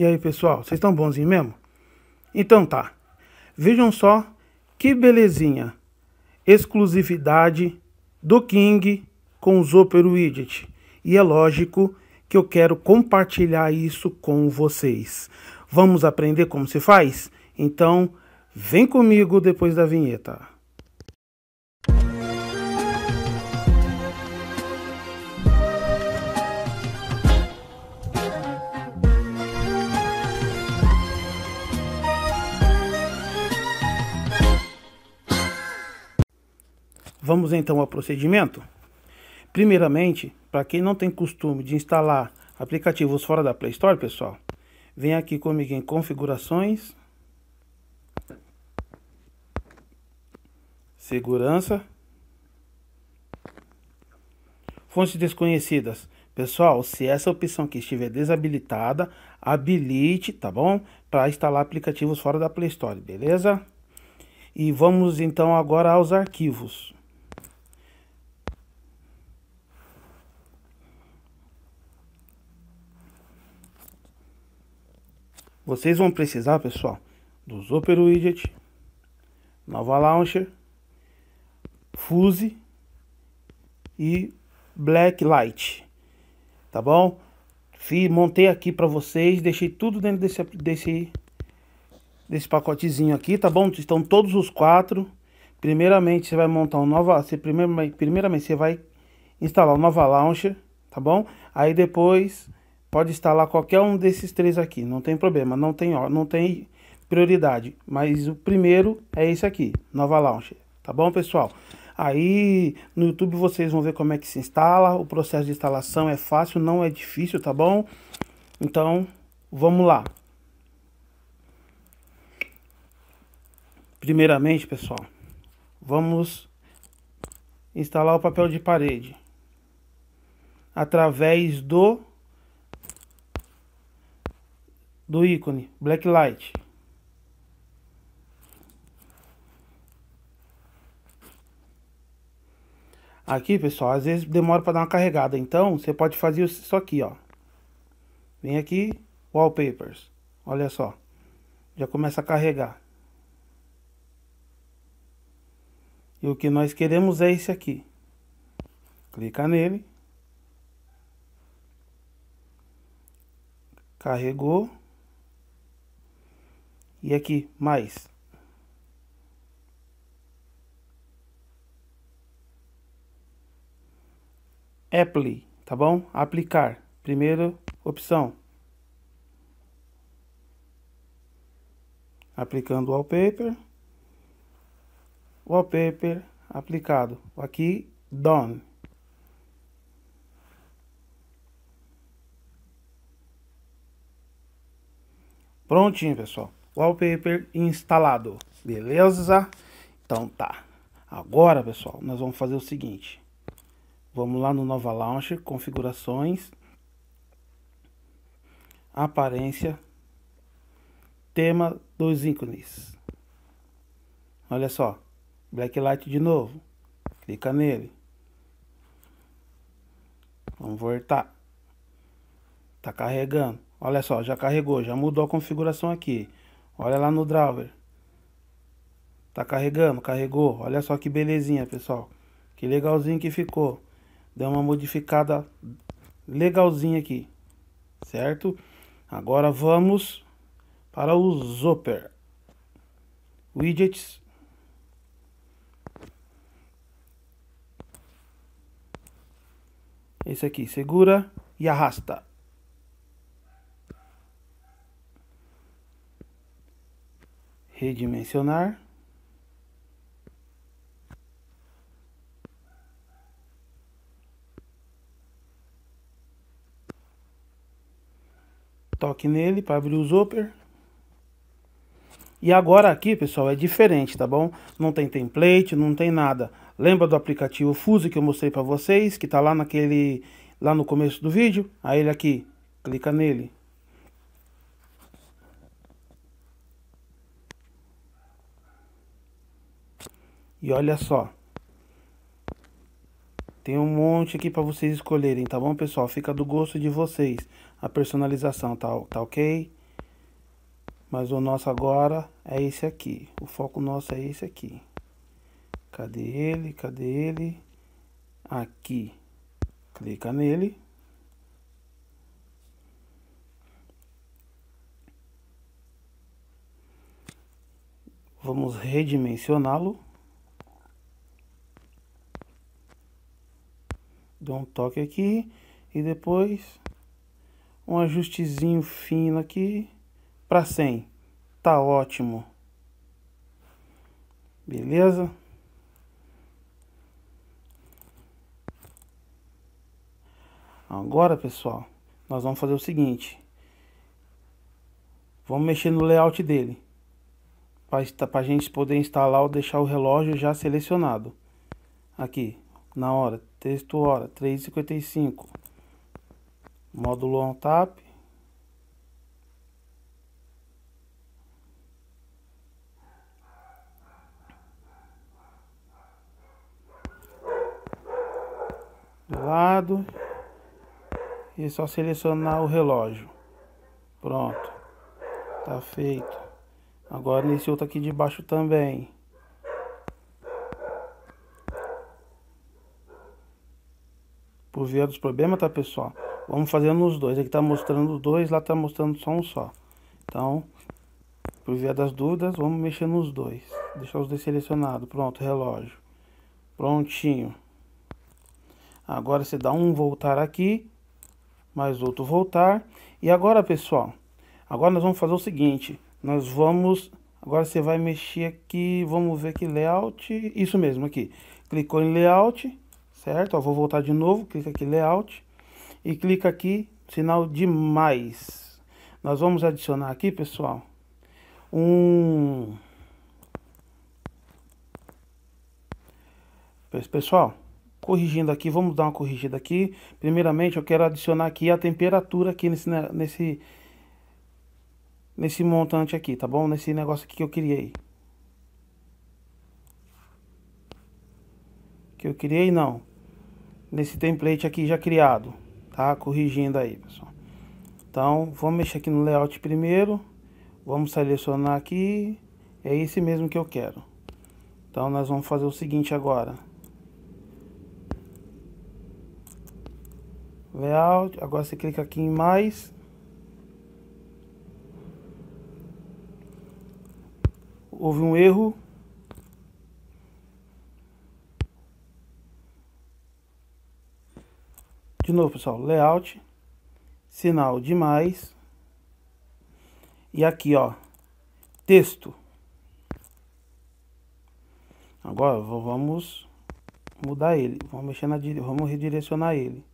E aí, pessoal, vocês estão bonzinhos mesmo? Então tá. Vejam só que belezinha. Exclusividade do King com o Zoper Widget. E é lógico que eu quero compartilhar isso com vocês. Vamos aprender como se faz? Então, vem comigo depois da vinheta. Vamos então ao procedimento? Primeiramente, para quem não tem costume de instalar aplicativos fora da Play Store, pessoal, vem aqui comigo em configurações, segurança, fontes desconhecidas. Pessoal, se essa opção que estiver desabilitada, habilite, tá bom? Para instalar aplicativos fora da Play Store, beleza? E vamos então agora aos arquivos. Vocês vão precisar, pessoal, do Zoper Widget, Nova Launcher, Fuse e Blacklight, tá bom? Fiz, montei aqui para vocês, deixei tudo dentro desse, desse, desse pacotezinho aqui, tá bom? Estão todos os quatro. Primeiramente, você vai montar um nova, você primeiramente, primeiramente você vai instalar o um Nova Launcher, tá bom? Aí depois Pode instalar qualquer um desses três aqui, não tem problema, não tem, não tem prioridade. Mas o primeiro é esse aqui, Nova Launcher, tá bom, pessoal? Aí no YouTube vocês vão ver como é que se instala, o processo de instalação é fácil, não é difícil, tá bom? Então, vamos lá. Primeiramente, pessoal, vamos instalar o papel de parede através do do ícone Blacklight. Aqui, pessoal, às vezes demora para dar uma carregada. Então, você pode fazer isso aqui, ó. Vem aqui, Wallpapers. Olha só. Já começa a carregar. E o que nós queremos é esse aqui. Clica nele. Carregou. E aqui, mais. Apply, tá bom? Aplicar. Primeira opção. Aplicando o wallpaper. Wallpaper aplicado. Aqui, done. Prontinho, pessoal wallpaper instalado, beleza? Então tá. Agora, pessoal, nós vamos fazer o seguinte. Vamos lá no Nova Launcher, configurações, aparência, tema dos ícones. Olha só, Blacklight de novo. Clica nele. Vamos voltar. Tá carregando. Olha só, já carregou, já mudou a configuração aqui. Olha lá no driver. Tá carregando, carregou. Olha só que belezinha, pessoal. Que legalzinho que ficou. Deu uma modificada legalzinha aqui. Certo? Agora vamos para o Zopper. Widgets. Esse aqui, segura e arrasta. redimensionar. Toque nele para abrir o zooper. E agora aqui, pessoal, é diferente, tá bom? Não tem template, não tem nada. Lembra do aplicativo Fuse que eu mostrei para vocês, que tá lá naquele lá no começo do vídeo? Aí ele aqui, clica nele. E olha só. Tem um monte aqui para vocês escolherem, tá bom, pessoal? Fica do gosto de vocês a personalização, tá, tá ok? Mas o nosso agora é esse aqui. O foco nosso é esse aqui. Cadê ele? Cadê ele? Aqui. Clica nele. Vamos redimensioná-lo. dou um toque aqui e depois um ajustezinho fino aqui para 100. Tá ótimo. Beleza? Agora, pessoal, nós vamos fazer o seguinte. Vamos mexer no layout dele. Para a gente poder instalar ou deixar o relógio já selecionado. Aqui, na hora, texto hora, 3,55. Módulo on tap. Do lado. E é só selecionar o relógio. Pronto. Tá feito. Agora nesse outro aqui de baixo também. por via dos problemas, tá pessoal? Vamos fazendo os dois. Aqui tá mostrando dois, lá tá mostrando só um só. Então, por via das dúvidas, vamos mexer nos dois. Deixar os dois selecionados. Pronto, relógio. Prontinho. Agora você dá um voltar aqui, mais outro voltar. E agora, pessoal, agora nós vamos fazer o seguinte. Nós vamos... Agora você vai mexer aqui, vamos ver que layout. Isso mesmo, aqui. Clicou em layout certo? vou voltar de novo, clica aqui layout e clica aqui sinal de mais. Nós vamos adicionar aqui, pessoal, um Pessoal, corrigindo aqui, vamos dar uma corrigida aqui. Primeiramente, eu quero adicionar aqui a temperatura aqui nesse nesse nesse montante aqui, tá bom? Nesse negócio aqui que eu criei. Que eu criei não, nesse template aqui já criado, tá? Corrigindo aí, pessoal. Então, vamos mexer aqui no layout primeiro. Vamos selecionar aqui. É esse mesmo que eu quero. Então, nós vamos fazer o seguinte agora. Layout. Agora você clica aqui em mais. Houve um erro. de novo, pessoal, layout, sinal de mais, e aqui, ó, texto. Agora, vamos mudar ele, vamos mexer na, vamos redirecionar ele.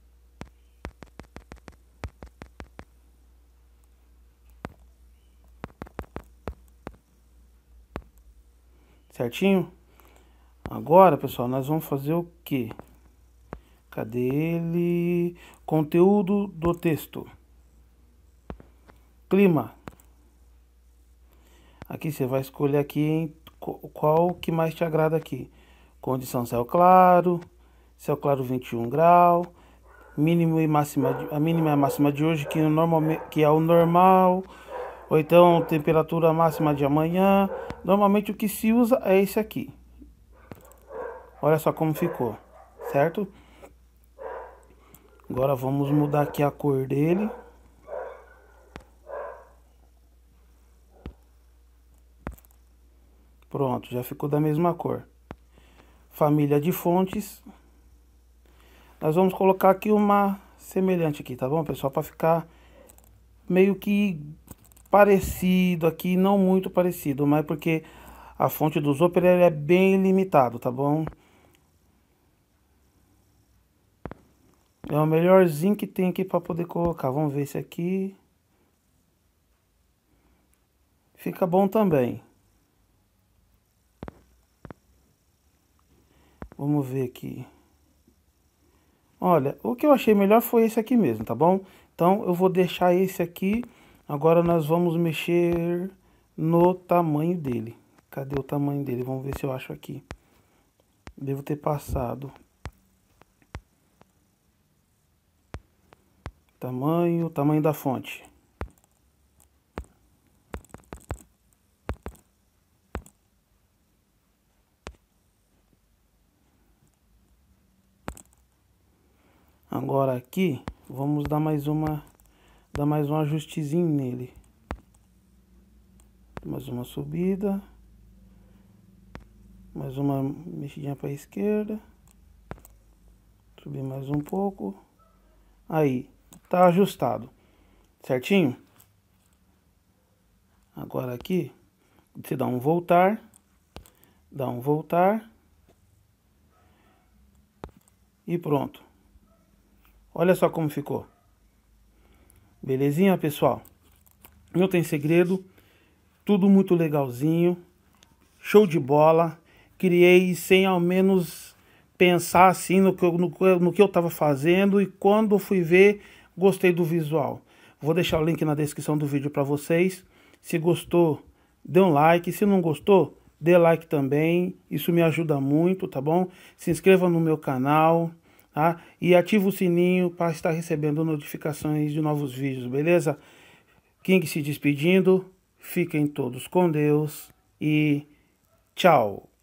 Certinho? Agora, pessoal, nós vamos fazer o que? Cadê ele? Conteúdo do texto. Clima. Aqui você vai escolher aqui qual que mais te agrada aqui. Condição céu claro, céu claro 21 graus, mínimo e máxima de, a mínima e a máxima de hoje que, normal, que é o normal, ou então temperatura máxima de amanhã. Normalmente o que se usa é esse aqui. Olha só como ficou, certo? Agora vamos mudar aqui a cor dele. Pronto, já ficou da mesma cor. Família de fontes. Nós vamos colocar aqui uma semelhante aqui, tá bom, pessoal? Para ficar meio que parecido aqui, não muito parecido, mas porque a fonte dos Zopper é bem limitado, tá bom? É o melhorzinho que tem aqui para poder colocar. Vamos ver se aqui. Fica bom também. Vamos ver aqui. Olha, o que eu achei melhor foi esse aqui mesmo, tá bom? Então eu vou deixar esse aqui. Agora nós vamos mexer no tamanho dele. Cadê o tamanho dele? Vamos ver se eu acho aqui. Devo ter passado. Tamanho, tamanho da fonte. Agora aqui, vamos dar mais uma dar mais um ajustezinho nele. Mais uma subida. Mais uma mexidinha para a esquerda. Subir mais um pouco. Aí tá ajustado, certinho? Agora aqui, você dá um voltar, dá um voltar e pronto. Olha só como ficou. Belezinha, pessoal? Não tem segredo, tudo muito legalzinho, show de bola. Criei sem ao menos pensar assim no que, eu, no, no que eu estava fazendo e quando fui ver Gostei do visual. Vou deixar o link na descrição do vídeo para vocês. Se gostou, dê um like. Se não gostou, dê like também. Isso me ajuda muito, tá bom? Se inscreva no meu canal. Tá? E ative o sininho para estar recebendo notificações de novos vídeos, beleza? King se despedindo, fiquem todos com Deus e tchau!